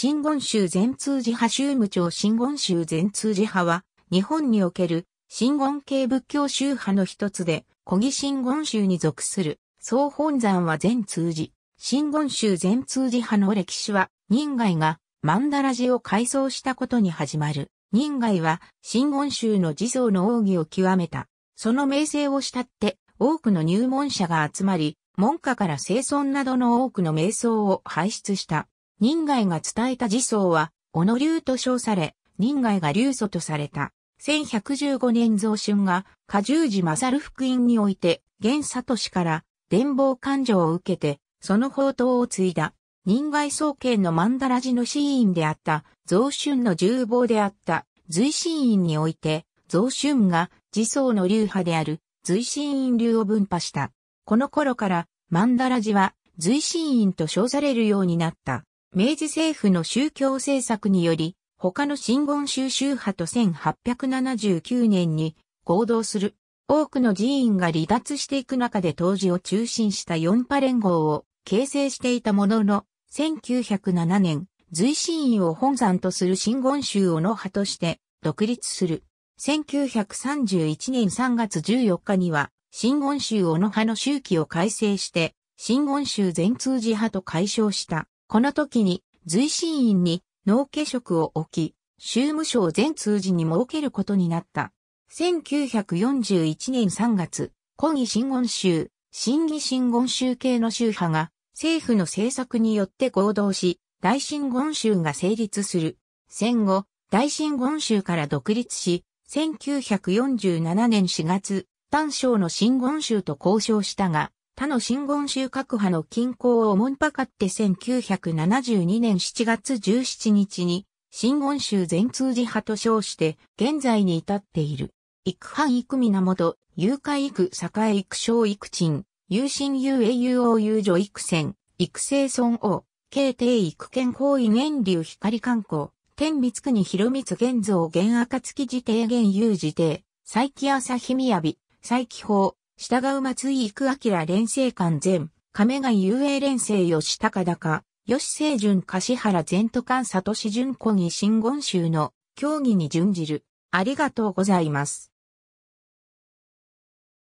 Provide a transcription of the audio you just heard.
新言宗全通寺派宗務長新言宗全通寺派は、日本における新言系仏教宗派の一つで、小木新言宗に属する、総本山は全通寺。新言宗全通寺派の歴史は、人外が曼荼羅寺を改装したことに始まる。人外は、新言宗の地蔵の奥義を極めた。その名声を慕って、多くの入門者が集まり、門下から生存などの多くの瞑想を輩出した。人外が伝えた自僧は、小野流と称され、人外が流祖とされた。1115年増春が、加重寺勝る福音において、現里氏から、伝法勘定を受けて、その宝刀を継いだ。人外創建の曼荼羅寺の寺院であった、増春の重房であった、随心院において、増春が、自僧の流派である、随心院流を分派した。この頃から、曼荼羅寺は、随心院と称されるようになった。明治政府の宗教政策により、他の新言宗宗派と1879年に合同する。多くの寺院が離脱していく中で当時を中心した四派連合を形成していたものの、1907年、随神院を本山とする新言宗をの派として独立する。1931年3月14日には、新言宗小野派の周期を改正して、新言宗全通寺派と解消した。この時に随神院に農家職を置き、州務省全通寺に設けることになった。1941年3月、古義新言宗、新義新言宗系の宗派が政府の政策によって合同し、大新言宗が成立する。戦後、大新言宗から独立し、1947年4月、丹省の新言宗と交渉したが、他の新言宗各派の均衡をもんぱかって1972年7月17日に、新言宗全通寺派と称して、現在に至っている。幾藩幾源、誘拐育栄育小育鎮、有心有栄有王有女育戦、育成尊王、慶帝育健行為源流光観光、天光国広光玄像玄赤月時帝玄有時帝、佐伯朝日雅、佐伯法、従う松井育明連成官前、亀貝遊泳連成吉高高、吉清純樫原前途官里志純子に新言衆の協議に準じる。ありがとうございます。